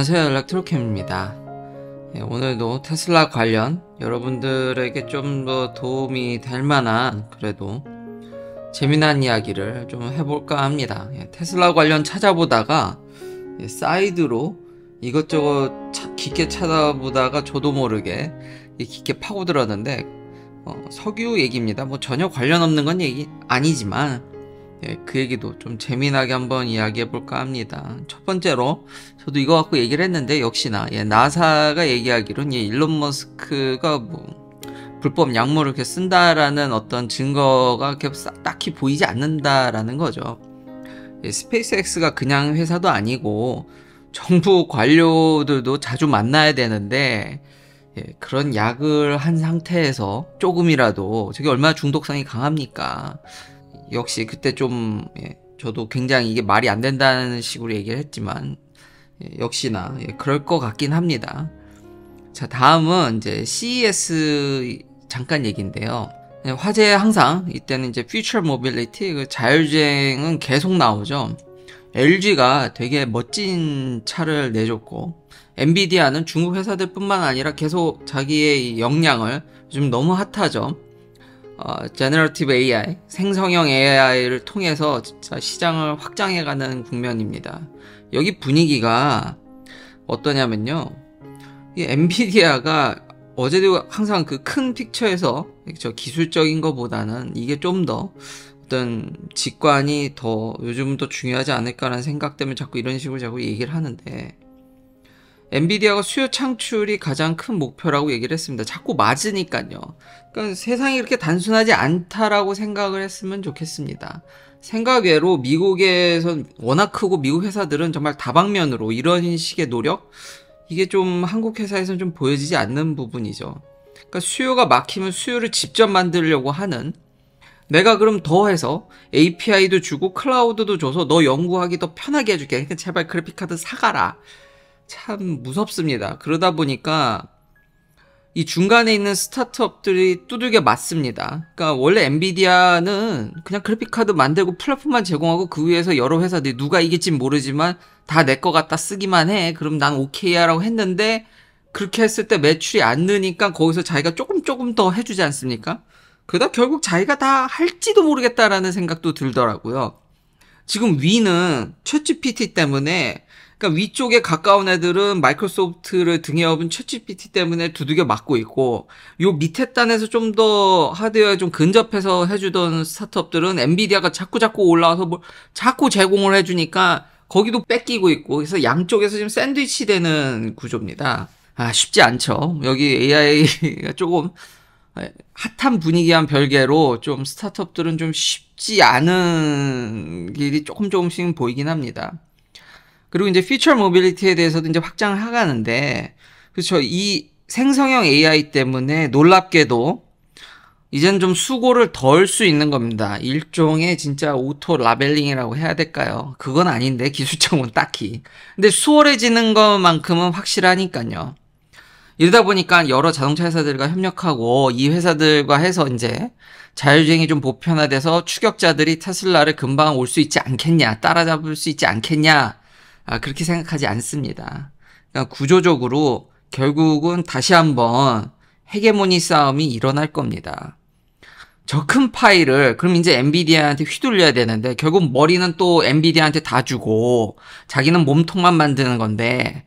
안녕하세요 연락트로캠입니다 네, 예, 오늘도 테슬라 관련 여러분들에게 좀 더 도움이 될 만한 그래도 재미난 이야기를 좀 해볼까 합니다 예, 테슬라 관련 찾아보다가 예, 사이드로 이것저것 차, 깊게 찾아보다가 저도 모르게 깊게 파고들었는데 어, 석유 얘기입니다 뭐 전혀 관련 없는 건 얘기 아니지만 네, 그 얘기도 좀 재미나게 한번 이야기해 볼까 합니다. 첫 번째로 저도 이거 갖고 얘기를 했는데 역시나 예, 나사가 얘기하기론 예, 일론 머스크가 뭐 불법 약물을 이렇게 쓴다라는 어떤 증거가 이렇게 딱히 보이지 않는다라는 거죠. 예, 스페이스X가 그냥 회사도 아니고 정부 관료들도 자주 만나야 되는데 예, 그런 약을 한 상태에서 조금이라도 저게 얼마나 중독성이 강합니까? 역시 그때 좀 예, 저도 굉장히 이게 말이 안 된다는 식으로 얘기를 했지만 예, 역시나 예, 그럴 것 같긴 합니다. 자 다음은 이제 CES 잠깐 얘기인데요. 예, 화제 항상 이때는 이제 퓨처 모빌리티 그 자율주행은 계속 나오죠. LG가 되게 멋진 차를 내줬고 엔비디아는 중국 회사들뿐만 아니라 계속 자기의 역량을 좀 너무 핫하죠. 어, 제너러티브 AI, 생성형 AI를 통해서 진짜 시장을 확장해가는 국면입니다. 여기 분위기가 어떠냐면요. 이 엔비디아가 어제도 항상 그 큰 픽처에서 저 기술적인 것보다는 이게 좀 더 어떤 직관이 더요즘더 중요하지 않을까라는 생각 때문에 자꾸 이런 식으로 자꾸 얘기를 하는데 엔비디아가 수요 창출이 가장 큰 목표라고 얘기를 했습니다. 자꾸 맞으니까요. 그러니까 세상이 이렇게 단순하지 않다라고 생각을 했으면 좋겠습니다. 생각외로 미국에선 워낙 크고 미국 회사들은 정말 다방면으로 이런 식의 노력 이게 좀 한국 회사에서는 좀 보여지지 않는 부분이죠. 그러니까 수요가 막히면 수요를 직접 만들려고 하는 내가 그럼 더해서 API도 주고 클라우드도 줘서 너 연구하기 더 편하게 해줄게. 그러니까 제발 그래픽카드 사가라. 참 무섭습니다. 그러다 보니까 이 중간에 있는 스타트업들이 두들겨 맞습니다. 그러니까 원래 엔비디아는 그냥 그래픽카드 만들고 플랫폼만 제공하고 그 위에서 여러 회사들이 누가 이길진 모르지만 다 내 것같다 쓰기만 해. 그럼 난 오케이야 라고 했는데 그렇게 했을 때 매출이 안 느니까 거기서 자기가 조금 조금 더 해주지 않습니까? 그러다 결국 자기가 다 할지도 모르겠다라는 생각도 들더라고요. 지금 위는 최 g p t 때문에 그러니까 위쪽에 가까운 애들은 마이크로소프트를 등에 업은 챗GPT 때문에 두들겨 맞고 있고 요 밑에 단에서 좀 더 하드웨어에 좀 근접해서 해주던 스타트업들은 엔비디아가 자꾸 자꾸 올라와서 뭘 자꾸 제공을 해주니까 거기도 뺏기고 있고 그래서 양쪽에서 지금 샌드위치 되는 구조입니다. 아 쉽지 않죠. 여기 AI가 조금 핫한 분위기한 별개로 좀 스타트업들은 좀 쉽지 않은 길이 조금 조금씩 보이긴 합니다. 그리고 이제 피처 모빌리티에 대해서도 이제 확장을 하가는데 그렇죠. 이 생성형 AI 때문에 놀랍게도 이젠 좀 수고를 덜 수 있는 겁니다. 일종의 진짜 오토 라벨링이라고 해야 될까요? 그건 아닌데 기술적은 딱히. 근데 수월해지는 것만큼은 확실하니까요. 이러다 보니까 여러 자동차 회사들과 협력하고 이 회사들과 해서 이제 자율주행이 좀 보편화돼서 추격자들이 테슬라를 금방 올 수 있지 않겠냐, 따라잡을 수 있지 않겠냐 아, 그렇게 생각하지 않습니다. 그러니까 구조적으로 결국은 다시 한번 헤게모니 싸움이 일어날 겁니다. 저 큰 파일을 그럼 이제 엔비디아한테 휘둘려야 되는데 결국 머리는 또 엔비디아한테 다 주고 자기는 몸통만 만드는 건데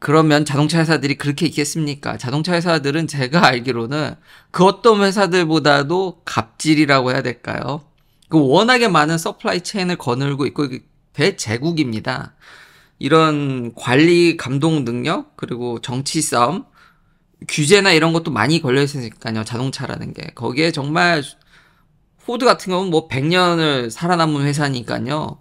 그러면 자동차 회사들이 그렇게 있겠습니까? 자동차 회사들은 제가 알기로는 그 어떤 회사들보다도 갑질이라고 해야 될까요? 그 워낙에 많은 서플라이 체인을 거늘고 있고 대제국입니다. 이런 관리 감동 능력 그리고 정치 싸움 규제나 이런 것도 많이 걸려 있으니까요. 자동차라는 게 거기에 정말 포드 같은 경우는 뭐 100년을 살아남은 회사니까요.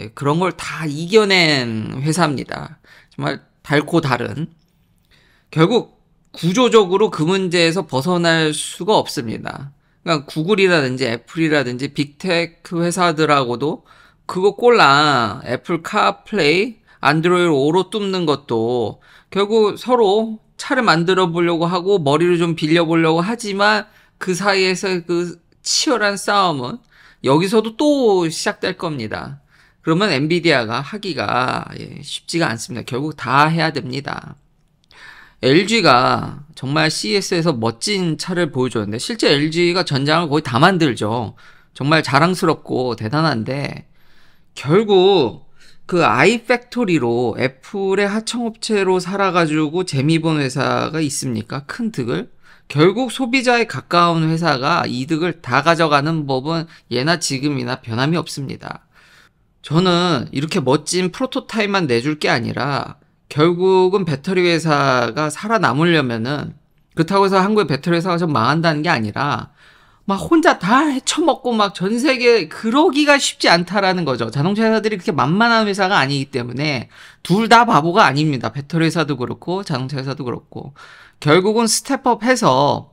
예, 그런 걸 다 이겨낸 회사입니다. 정말 달고 다른 결국 구조적으로 그 문제에서 벗어날 수가 없습니다. 그러니까 구글이라든지 애플이라든지 빅테크 회사들하고도 그거 꼴랑 애플 카플레이, 안드로이드 오로 뚫는 것도 결국 서로 차를 만들어 보려고 하고 머리를 좀 빌려 보려고 하지만 그 사이에서 그 치열한 싸움은 여기서도 또 시작될 겁니다. 그러면 엔비디아가 하기가 예, 쉽지가 않습니다. 결국 다 해야 됩니다. LG가 정말 CES에서 멋진 차를 보여줬는데 실제 LG가 전장을 거의 다 만들죠. 정말 자랑스럽고 대단한데 결국 그 아이팩토리로 애플의 하청업체로 살아가지고 재미 본 회사가 있습니까? 큰 득을? 결국 소비자에 가까운 회사가 이득을 다 가져가는 법은 예나 지금이나 변함이 없습니다. 저는 이렇게 멋진 프로토타입만 내줄 게 아니라 결국은 배터리 회사가 살아남으려면은 그렇다고 해서 한국의 배터리 회사가 좀 망한다는 게 아니라 막 혼자 다 헤쳐먹고 막 전 세계 그러기가 쉽지 않다라는 거죠. 자동차 회사들이 그렇게 만만한 회사가 아니기 때문에 둘 다 바보가 아닙니다. 배터리 회사도 그렇고 자동차 회사도 그렇고 결국은 스텝업해서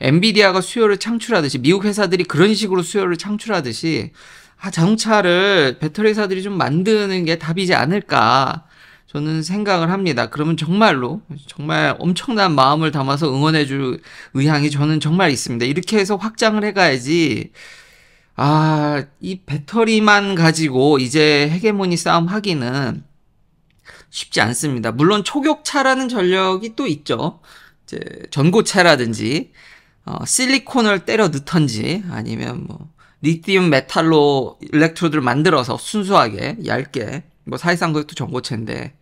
엔비디아가 수요를 창출하듯이 미국 회사들이 그런 식으로 수요를 창출하듯이 아, 자동차를 배터리 회사들이 좀 만드는 게 답이지 않을까. 저는 생각을 합니다. 그러면 정말로 정말 엄청난 마음을 담아서 응원해 줄 의향이 저는 정말 있습니다. 이렇게 해서 확장을 해 가야지 아, 이 배터리만 가지고 이제 헤게모니 싸움 하기는 쉽지 않습니다. 물론 초격차라는 전력이 또 있죠. 이제 전고차라든지 어, 실리콘을 때려 넣던지 아니면 뭐 리튬 메탈로 일렉트로드를 만들어서 순수하게 얇게 뭐 사회상도 그것 정보체인데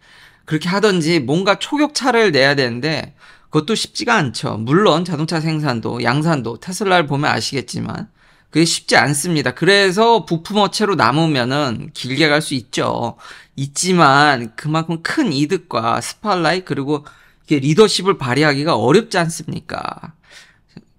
그렇게 하든지 뭔가 초격차를 내야 되는데 그것도 쉽지가 않죠. 물론 자동차 생산도 양산도 테슬라를 보면 아시겠지만 그게 쉽지 않습니다. 그래서 부품업체로 남으면은 길게 갈 수 있죠. 있지만 그만큼 큰 이득과 스팟라이 그리고 이게 리더십을 발휘하기가 어렵지 않습니까?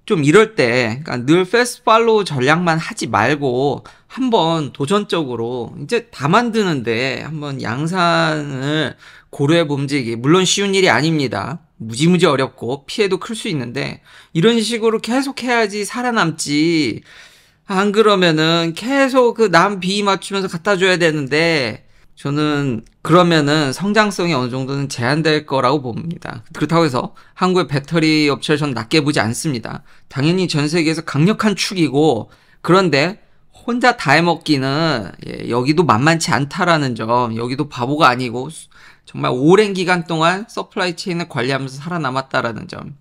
좀 이럴 때, 그러니까 늘 패스 팔로우 전략만 하지 말고 한번 도전적으로 이제 다 만드는데 한번 양산을 고려해 봄직이 물론 쉬운 일이 아닙니다. 무지무지 어렵고 피해도 클 수 있는데 이런 식으로 계속 해야지 살아남지. 아, 안 그러면은 계속 그 남 비 맞추면서 갖다 줘야 되는데 저는 그러면은 성장성이 어느 정도는 제한될 거라고 봅니다. 그렇다고 해서 한국의 배터리 업체를 전 낮게 보지 않습니다. 당연히 전 세계에서 강력한 축이고 그런데 혼자 다 해먹기는 예, 여기도 만만치 않다라는 점, 여기도 바보가 아니고 정말 오랜 기간 동안 서플라이 체인을 관리하면서 살아남았다라는 점.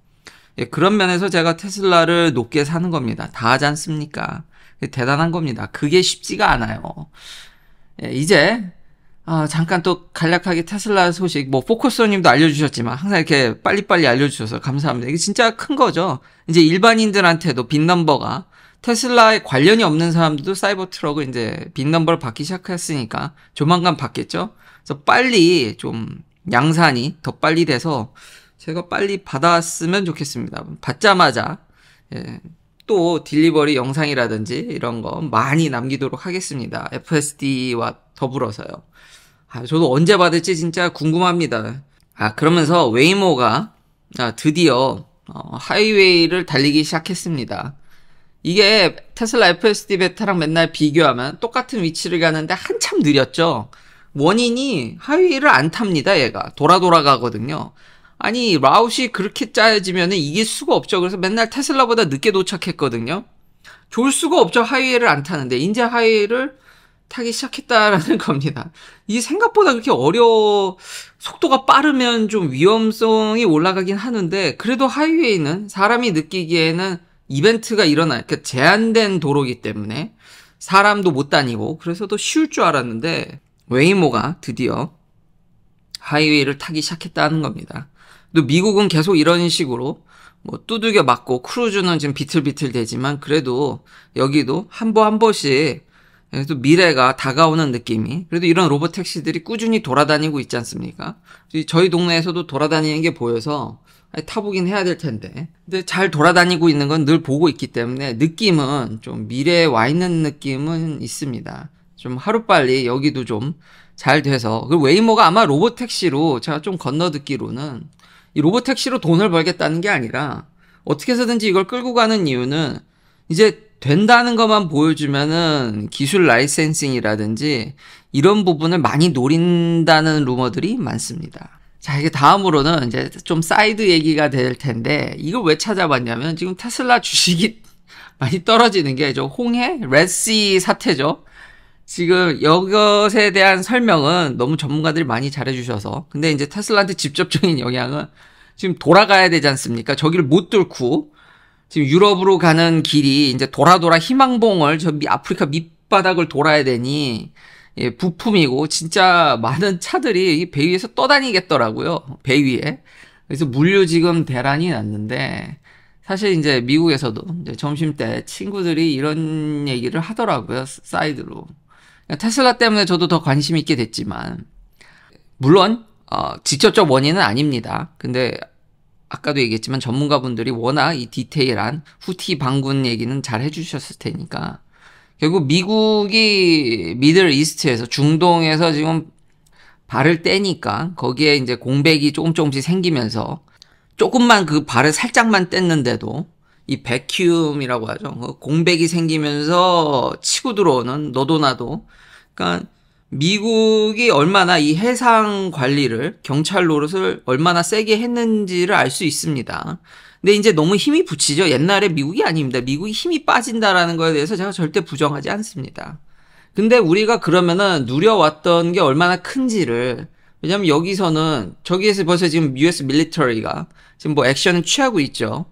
예, 그런 면에서 제가 테슬라를 높게 사는 겁니다. 다 하지 않습니까? 대단한 겁니다. 그게 쉽지가 않아요. 예, 이제 아, 잠깐 또 간략하게 테슬라 소식, 뭐, 포커스님도 알려주셨지만, 항상 이렇게 빨리빨리 알려주셔서 감사합니다. 이게 진짜 큰 거죠. 이제 일반인들한테도 빅넘버가 테슬라에 관련이 없는 사람들도 사이버 트럭을 이제 빅넘버를 받기 시작했으니까 조만간 받겠죠? 그래서 빨리 좀 양산이 더 빨리 돼서 제가 빨리 받았으면 좋겠습니다. 받자마자, 예, 또 딜리버리 영상이라든지 이런 거 많이 남기도록 하겠습니다. FSD와 더불어서요. 아, 저도 언제 받을지 진짜 궁금합니다. 아, 그러면서 웨이모가 아, 드디어 어, 하이웨이를 달리기 시작했습니다. 이게 테슬라 FSD 베타랑 맨날 비교하면 똑같은 위치를 가는데 한참 느렸죠. 원인이 하이웨이를 안 탑니다, 얘가. 돌아 돌아가거든요. 아니 라웃이 그렇게 짜여지면 이길 수가 없죠. 그래서 맨날 테슬라보다 늦게 도착했거든요. 좋을 수가 없죠. 하이웨이를 안 타는데 이제 하이웨이를 타기 시작했다라는 겁니다. 이 생각보다 그렇게 어려 속도가 빠르면 좀 위험성이 올라가긴 하는데 그래도 하이웨이는 사람이 느끼기에는 이벤트가 일어나 그러니까 제한된 도로기 때문에 사람도 못 다니고 그래서 더 쉬울 줄 알았는데 웨이모가 드디어 하이웨이를 타기 시작했다는 겁니다. 또 미국은 계속 이런 식으로 뭐 두들겨 맞고 크루즈는 지금 비틀비틀 되지만 그래도 여기도 한 번 한 번씩 또 미래가 다가오는 느낌이 그래도 이런 로봇 택시들이 꾸준히 돌아다니고 있지 않습니까? 저희 동네에서도 돌아다니는 게 보여서 타보긴 해야 될 텐데 근데 잘 돌아다니고 있는 건 늘 보고 있기 때문에 느낌은 좀 미래에 와 있는 느낌은 있습니다. 좀 하루빨리 여기도 좀 잘 돼서 그 웨이모가 아마 로봇 택시로 제가 좀 건너듣기로는 이 로봇 택시로 돈을 벌겠다는 게 아니라 어떻게 해서든지 이걸 끌고 가는 이유는 이제 된다는 것만 보여주면은 기술 라이센싱이라든지 이런 부분을 많이 노린다는 루머들이 많습니다. 자, 이게 다음으로는 이제 좀 사이드 얘기가 될 텐데 이걸 왜 찾아봤냐면 지금 테슬라 주식이 많이 떨어지는 게 저 홍해 레시 사태죠. 지금 이것에 대한 설명은 너무 전문가들이 많이 잘해주셔서 근데 이제 테슬라한테 직접적인 영향은 지금 돌아가야 되지 않습니까? 저기를 못 뚫고 지금 유럽으로 가는 길이 이제 돌아 돌아 희망봉을 저 미, 아프리카 밑바닥을 돌아야 되니 예, 부품이고 진짜 많은 차들이 이 배 위에서 떠다니겠더라고요. 배 위에. 그래서 물류 지금 대란이 났는데 사실 이제 미국에서도 이제 점심 때 친구들이 이런 얘기를 하더라고요. 사이드로. 그러니까 테슬라 때문에 저도 더 관심 있게 됐지만 물론 어, 직접적 원인은 아닙니다. 근데 아까도 얘기했지만 전문가분들이 워낙 이 디테일한 후티 방군 얘기는 잘 해주셨을 테니까 결국 미국이 미들 이스트에서 중동에서 지금 발을 떼니까 거기에 이제 공백이 조금 조금씩 생기면서 조금만 그 발을 살짝만 뗐는데도 이 백큐움이라고 하죠. 그 공백이 생기면서 치고 들어오는 너도나도. 그러니까 미국이 얼마나 이 해상 관리를 경찰 노릇을 얼마나 세게 했는지를 알 수 있습니다. 근데 이제 너무 힘이 붙이죠. 옛날에 미국이 아닙니다. 미국이 힘이 빠진다라는 거에 대해서 제가 절대 부정하지 않습니다. 근데 우리가 그러면은 누려왔던 게 얼마나 큰지를 왜냐면 여기서는 저기에서 벌써 지금 US 밀리터리가 지금 뭐 액션을 취하고 있죠.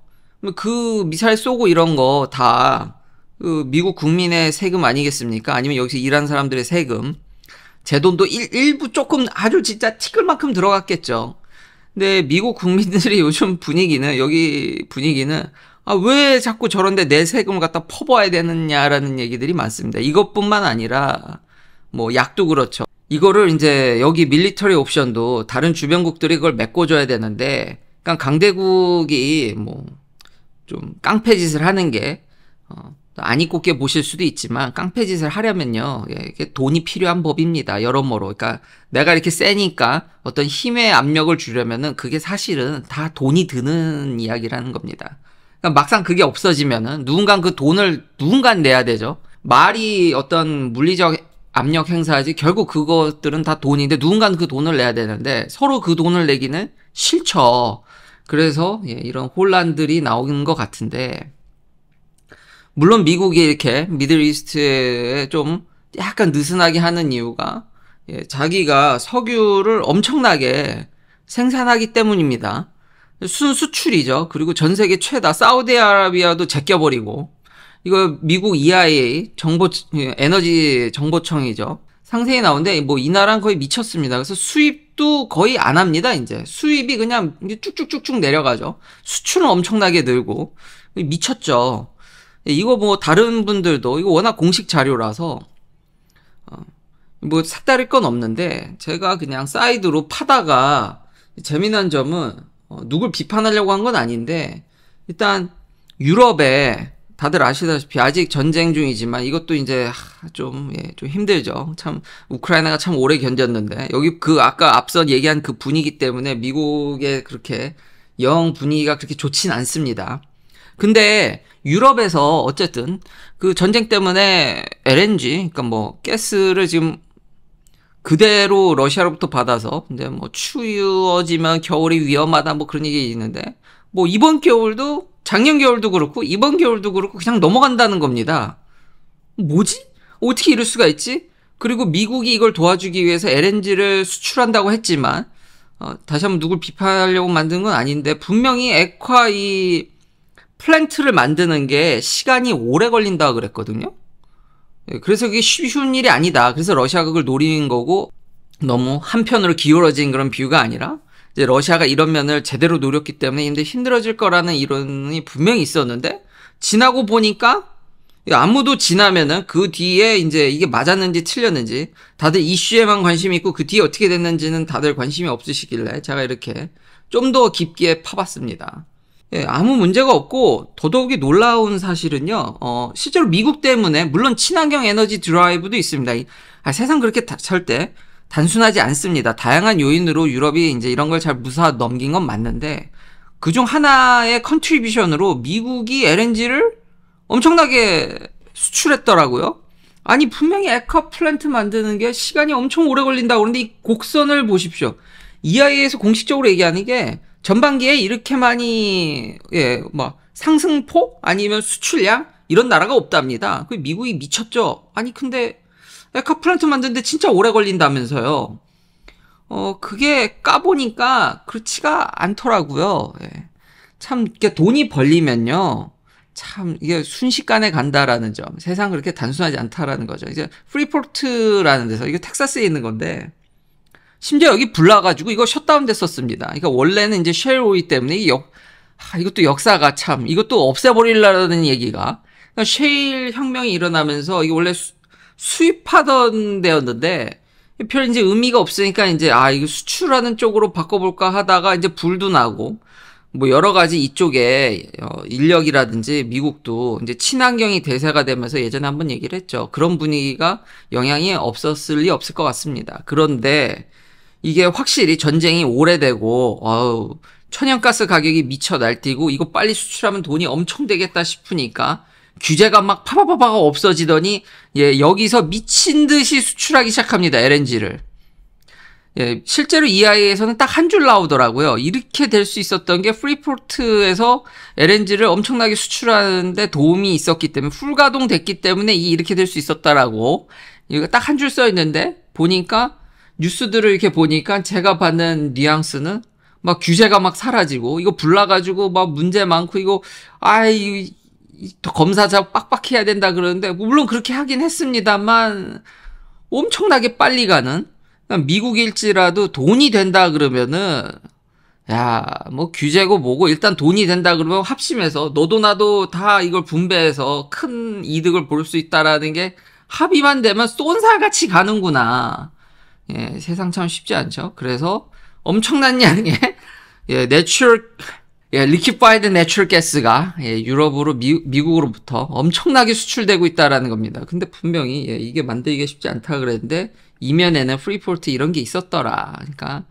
그 미사일 쏘고 이런 거다그 미국 국민의 세금 아니겠습니까? 아니면 여기서 일한 사람들의 세금. 제 돈도 일, 일부 조금 아주 진짜 티끌만큼 들어갔겠죠. 근데 미국 국민들이 요즘 분위기는 여기 분위기는 아, 왜 자꾸 저런데 내 세금을 갖다 퍼부야 되느냐라는 얘기들이 많습니다. 이것뿐만 아니라 뭐 약도 그렇죠. 이거를 이제 여기 밀리터리 옵션도 다른 주변국들이 그걸 메꿔줘야 되는데, 그러니까 강대국이 뭐좀 깡패 짓을 하는 게 어, 안 이꼽게 보실 수도 있지만 깡패 짓을 하려면요 예, 이게 돈이 필요한 법입니다 여러모로 그러니까 내가 이렇게 세니까 어떤 힘의 압력을 주려면은 그게 사실은 다 돈이 드는 이야기라는 겁니다 그러니까 막상 그게 없어지면은 누군가 그 돈을 누군가 내야 되죠 말이 어떤 물리적 압력 행사하지 결국 그것들은 다 돈인데 누군가그 돈을 내야 되는데 서로 그 돈을 내기는 싫죠. 그래서 예, 이런 혼란들이 나오는 것 같은데 물론 미국이 이렇게 미들리스트에 좀 약간 느슨하게 하는 이유가 예, 자기가 석유를 엄청나게 생산하기 때문입니다. 순 수출이죠. 그리고 전 세계 최다 사우디아라비아도 제껴버리고 이거 미국 EIA 정보 예, 에너지 정보청이죠. 상세히 나오는데 뭐 이 나라는 거의 미쳤습니다. 그래서 수입 수입도 거의 안 합니다, 이제. 수입이 그냥 쭉쭉쭉쭉 내려가죠. 수출은 엄청나게 늘고. 미쳤죠. 예, 이거 뭐 다른 분들도, 이거 워낙 공식 자료라서, 어, 뭐 색다를 건 없는데, 제가 그냥 사이드로 파다가 재미난 점은, 어, 누굴 비판하려고 한 건 아닌데, 일단 유럽에 다들 아시다시피 아직 전쟁 중이지만 이것도 이제 좀, 예, 좀 힘들죠. 참, 우크라이나가 참 오래 견뎠는데, 여기 그 아까 앞서 얘기한 그 분위기 때문에 미국의 그렇게 영 분위기가 그렇게 좋진 않습니다. 근데 유럽에서 어쨌든 그 전쟁 때문에 LNG, 그러니까 뭐 가스를 지금 그대로 러시아로부터 받아서 근데 뭐 추워지면 겨울이 위험하다 뭐 그런 얘기 있는데 뭐 이번 겨울도 작년 겨울도 그렇고 이번 겨울도 그렇고 그냥 넘어간다는 겁니다. 뭐지? 어떻게 이럴 수가 있지? 그리고 미국이 이걸 도와주기 위해서 LNG를 수출한다고 했지만 어, 다시 한번 누굴 비판하려고 만든 건 아닌데 분명히 액화 이 플랜트를 만드는 게 시간이 오래 걸린다 그랬거든요. 예, 그래서 이게 쉬운 일이 아니다. 그래서 러시아가 그걸 노는 거고 너무 한편으로 기울어진 그런 비유가 아니라 이제 러시아가 이런 면을 제대로 노렸기 때문에 힘들, 힘들어질 거라는 이론이 분명히 있었는데 지나고 보니까 아무도 지나면은 그 뒤에 이제 이게 맞았는지 틀렸는지 다들 이슈에만 관심이 있고 그 뒤에 어떻게 됐는지는 다들 관심이 없으시길래 제가 이렇게 좀 더 깊게 파봤습니다. 예, 아무 문제가 없고 더더욱이 놀라운 사실은요. 어, 실제로 미국 때문에 물론 친환경 에너지 드라이브도 있습니다. 아, 세상 그렇게 다, 절대 단순하지 않습니다. 다양한 요인으로 유럽이 이제 이런 걸 잘 무사 넘긴 건 맞는데 그 중 하나의 컨트리뷰션으로 미국이 LNG를 엄청나게 수출했더라고요. 아니 분명히 에카 플랜트 만드는 게 시간이 엄청 오래 걸린다 고그러는데이 곡선을 보십시오. EIA에서 공식적으로 얘기하는 게 전반기에 이렇게 많이 예, 뭐 상승폭 아니면 수출량 이런 나라가 없답니다. 그 미국이 미쳤죠. 아니 근데 에어카프란트 그 만드는데 진짜 오래 걸린다면서요. 어, 그게 까보니까 그렇지가 않더라고요. 예. 참, 이게 돈이 벌리면요. 참, 이게 순식간에 간다라는 점. 세상 그렇게 단순하지 않다라는 거죠. 이제, 프리포트라는 데서, 이거 텍사스에 있는 건데, 심지어 여기 불나가지고 이거 셧다운 됐었습니다. 그러니까 원래는 이제 쉘오이 때문에 이 역, 아, 이것도 역사가 참, 이것도 없애버리려는 얘기가. 그러니까 쉘 혁명이 일어나면서, 이게 원래 수, 수입하던 데였는데 별 이제 의미가 없으니까 이제 아 이거 수출하는 쪽으로 바꿔볼까 하다가 이제 불도 나고 뭐 여러 가지 이쪽에 어, 인력이라든지 미국도 이제 친환경이 대세가 되면서 예전에 한번 얘기를 했죠. 그런 분위기가 영향이 없었을 리 없을 것 같습니다. 그런데 이게 확실히 전쟁이 오래되고 어우 천연가스 가격이 미쳐 날뛰고 이거 빨리 수출하면 돈이 엄청 되겠다 싶으니까 규제가 막 파바바바가 없어지더니 예, 여기서 미친 듯이 수출하기 시작합니다. LNG를. 예, 실제로 EIA에서는 딱 한 줄 나오더라고요. 이렇게 될 수 있었던 게 프리포트에서 LNG를 엄청나게 수출하는데 도움이 있었기 때문에 풀가동 됐기 때문에 이렇게 될 수 있었다라고 이거 딱 한 줄 써 있는데 보니까 뉴스들을 이렇게 보니까 제가 받는 뉘앙스는 막 규제가 막 사라지고 이거 불나가지고 막 문제 많고 이거 아이 검사 자업 빡빡 해야 된다 그러는데 물론 그렇게 하긴 했습니다만 엄청나게 빨리 가는 그러니까 미국일지라도 돈이 된다 그러면은 야 뭐 규제고 뭐고 일단 돈이 된다 그러면 합심해서 너도 나도 다 이걸 분배해서 큰 이득을 볼 수 있다라는 게 합의만 되면 쏜살같이 가는구나. 예, 세상 참 쉽지 않죠. 그래서 엄청난 양의 예, 내추럴 예, 리퀴파이드 내추럴 가스가 예, 유럽으로 미, 국으로부터 엄청나게 수출되고 있다라는 겁니다. 근데 분명히 예, 이게 만들기가 쉽지 않다 그랬는데 이면에는 프리포트 이런 게 있었더라. 그러니까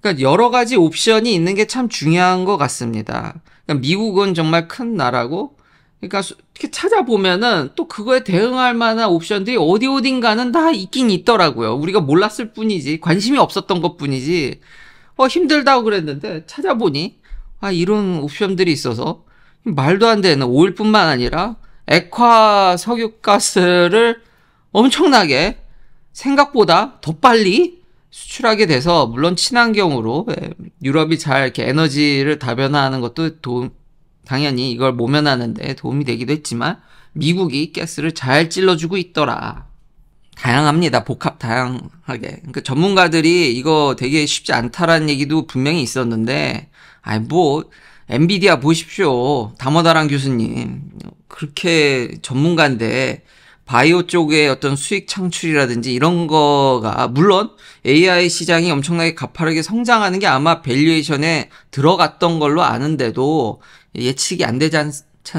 그러니까 여러 가지 옵션이 있는 게 참 중요한 것 같습니다. 그러니까 미국은 정말 큰 나라고 그러니까 이렇게 찾아보면은 또 그거에 대응할 만한 옵션들이 어디 어딘가는 다 있긴 있더라고요. 우리가 몰랐을 뿐이지 관심이 없었던 것뿐이지 어 힘들다고 그랬는데 찾아보니 아, 이런 옵션들이 있어서 말도 안 되는 오일뿐만 아니라 액화 석유가스를 엄청나게 생각보다 더 빨리 수출하게 돼서 물론 친환경으로 예, 유럽이 잘 이렇게 에너지를 다변화하는 것도 도움 당연히 이걸 모면하는데 도움이 되기도 했지만 미국이 가스를 잘 찔러주고 있더라. 다양합니다. 복합 다양하게. 그러니까 전문가들이 이거 되게 쉽지 않다라는 얘기도 분명히 있었는데 아니 뭐, 엔비디아 보십시오. 다모다랑 교수님. 그렇게 전문가인데, 바이오 쪽의 어떤 수익 창출이라든지 이런 거가 물론 AI 시장이 엄청나게 가파르게 성장하는 게 아마 밸류에이션에 들어갔던 걸로 아는데도 예측이 안 되지 않,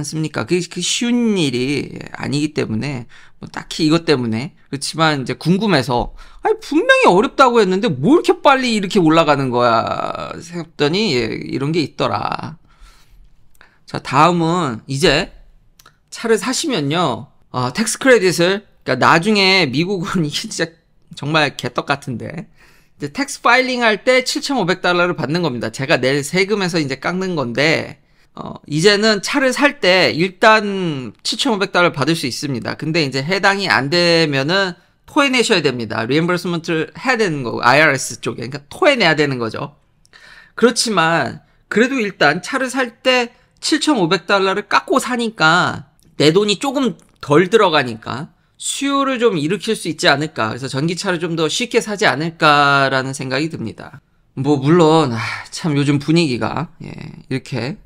습니까 그게, 그게 쉬운 일이 아니기 때문에 뭐 딱히 이것 때문에 그렇지만 이제 궁금해서 아니 분명히 어렵다고 했는데 뭘 이렇게 빨리 이렇게 올라가는 거야 생각했더니 예, 이런 게 있더라. 자 다음은 이제 차를 사시면요 어, 텍스 크레딧을 그러니까 나중에 미국은 이게 진짜 정말 개떡 같은데 이제 텍스 파일링 할 때 7,500달러를 받는 겁니다. 제가 낼 세금에서 이제 깎는 건데 어, 이제는 차를 살 때 일단 7,500달러 받을 수 있습니다. 근데 이제 해당이 안 되면은 토해내셔야 됩니다. 리엠버스먼트를 해야 되는 거고, IRS 쪽에. 그러니까 토해내야 되는 거죠. 그렇지만, 그래도 일단 차를 살 때 7,500달러를 깎고 사니까, 내 돈이 조금 덜 들어가니까, 수요를 좀 일으킬 수 있지 않을까. 그래서 전기차를 좀 더 쉽게 사지 않을까라는 생각이 듭니다. 뭐, 물론, 아, 참 요즘 분위기가, 예, 이렇게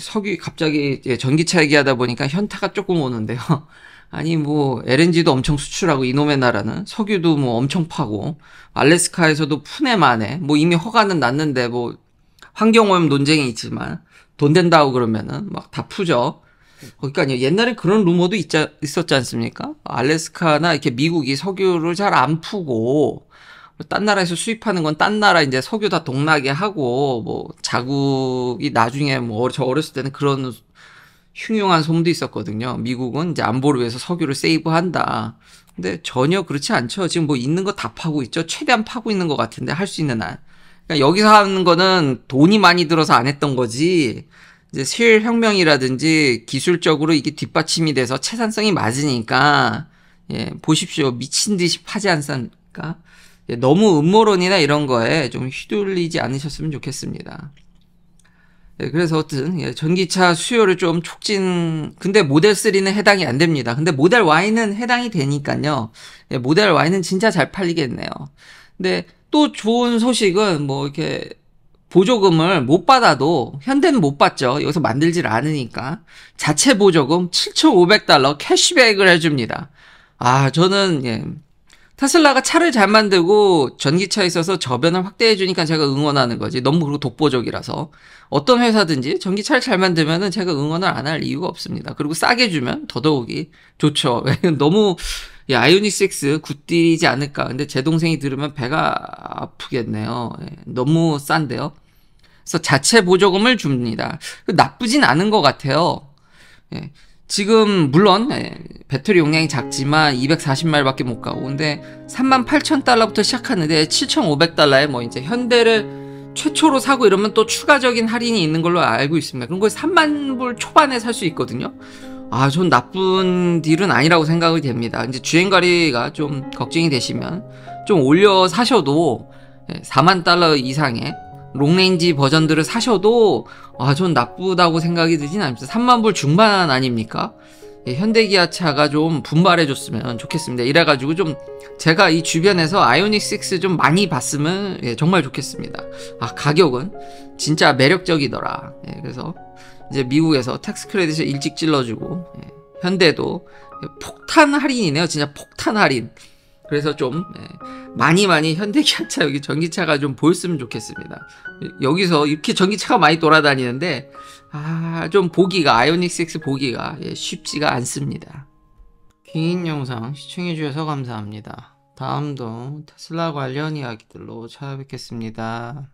석유 갑자기 전기차 얘기하다 보니까 현타가 조금 오는데요. 아니 뭐 LNG도 엄청 수출하고 이놈의 나라는 석유도 뭐 엄청 파고 알래스카에서도 푸네 만에 뭐 이미 허가는 났는데 뭐 환경오염 논쟁이 있지만 돈 된다고 그러면은 막 다 푸죠. 그러니까 옛날에 그런 루머도 있자, 있었지 않습니까? 알래스카나 이렇게 미국이 석유를 잘 안 푸고 딴 나라에서 수입하는 건 딴 나라 이제 석유 다 동나게 하고 뭐 자국이 나중에 뭐 저 어렸을 때는 그런 흉흉한 소문도 있었거든요. 미국은 이제 안보를 위해서 석유를 세이브한다. 근데 전혀 그렇지 않죠. 지금 뭐 있는 거 다 파고 있죠. 최대한 파고 있는 것 같은데 할 수 있는 한. 그러니까 여기서 하는 거는 돈이 많이 들어서 안 했던 거지. 이제 실 혁명이라든지 기술적으로 이게 뒷받침이 돼서 채산성이 맞으니까 예 보십시오 미친 듯이 파지 않습니까? 너무 음모론이나 이런 거에 좀 휘둘리지 않으셨으면 좋겠습니다. 네, 그래서 어쨌든 예, 전기차 수요를 좀 촉진 근데 모델 3는 해당이 안 됩니다. 근데 모델 Y는 해당이 되니까요. 예, 모델 Y는 진짜 잘 팔리겠네요. 근데 또 좋은 소식은 뭐 이렇게 보조금을 못 받아도 현대는 못 받죠. 여기서 만들질 않으니까 자체 보조금 7,500달러 캐시백을 해줍니다. 아 저는 예, 테슬라가 차를 잘 만들고 전기차에 있어서 저변을 확대해 주니까 제가 응원하는 거지. 너무 그리고 독보적이라서 어떤 회사든지 전기차를 잘 만들면은 제가 응원을 안 할 이유가 없습니다. 그리고 싸게 주면 더더욱이 좋죠. 너무 아이오닉 6 굿딜이지 않을까. 근데 제 동생이 들으면 배가 아프겠네요. 예, 너무 싼데요. 그래서 자체 보조금을 줍니다. 나쁘진 않은 것 같아요. 예. 지금 물론 예, 배터리 용량이 작지만 240마일밖에 못 가고 근데 38,000달러부터 시작하는데 7,500달러에 뭐 이제 현대를 최초로 사고 이러면 또 추가적인 할인이 있는 걸로 알고 있습니다. 그런 거 3만 불 초반에 살 수 있거든요. 아, 전 나쁜 딜은 아니라고 생각이 됩니다. 이제 주행거리가 좀 걱정이 되시면 좀 올려 사셔도 4만 예, 달러 이상의 롱레인지 버전들을 사셔도 아전 나쁘다고 생각이 드진 않습니다. 3만 불 중반 아닙니까? 예, 현대기아차가 좀 분발해줬으면 좋겠습니다. 이래가지고 좀 제가 이 주변에서 아이오닉 6 좀 많이 봤으면 예, 정말 좋겠습니다. 아 가격은 진짜 매력적이더라. 예, 그래서 이제 미국에서 텍스 크레딧을 일찍 찔러주고 예, 현대도 폭탄 할인이네요. 진짜 폭탄 할인. 그래서 좀 네. 많이 많이 현대기아차 여기 전기차가 좀 보였으면 좋겠습니다. 여기서 이렇게 전기차가 많이 돌아다니는데 아, 좀 보기가 아이오닉 6 보기가 예, 쉽지가 않습니다. 긴 영상 시청해주셔서 감사합니다. 다음도 테슬라 관련 이야기들로 찾아뵙겠습니다.